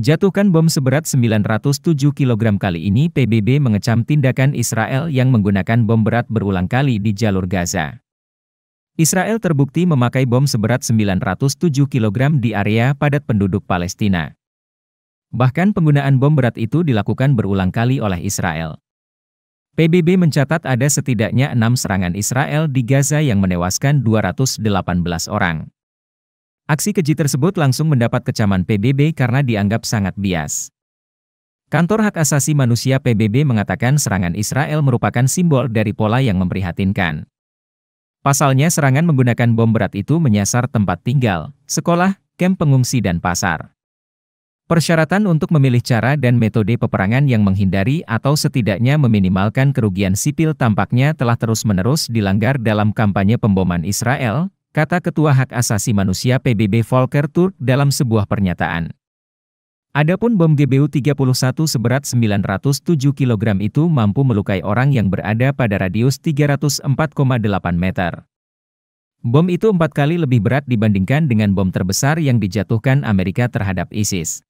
Jatuhkan bom seberat 907 kg kali ini PBB mengecam tindakan Israel yang menggunakan bom berat berulang kali di jalur Gaza. Israel terbukti memakai bom seberat 907 kg di area padat penduduk Palestina. Bahkan penggunaan bom berat itu dilakukan berulang kali oleh Israel. PBB mencatat ada setidaknya enam serangan Israel di Gaza yang menewaskan 218 orang. Aksi keji tersebut langsung mendapat kecaman PBB karena dianggap sangat bias. Kantor Hak Asasi Manusia PBB mengatakan serangan Israel merupakan simbol dari pola yang memprihatinkan. Pasalnya serangan menggunakan bom berat itu menyasar tempat tinggal, sekolah, kamp pengungsi dan pasar. Persyaratan untuk memilih cara dan metode peperangan yang menghindari atau setidaknya meminimalkan kerugian sipil tampaknya telah terus-menerus dilanggar dalam kampanye pemboman Israel, kata Ketua Hak Asasi Manusia PBB Volker Turk dalam sebuah pernyataan. Adapun bom GBU-31 seberat 907 kg itu mampu melukai orang yang berada pada radius 304,8 meter. Bom itu empat kali lebih berat dibandingkan dengan bom terbesar yang dijatuhkan Amerika terhadap ISIS.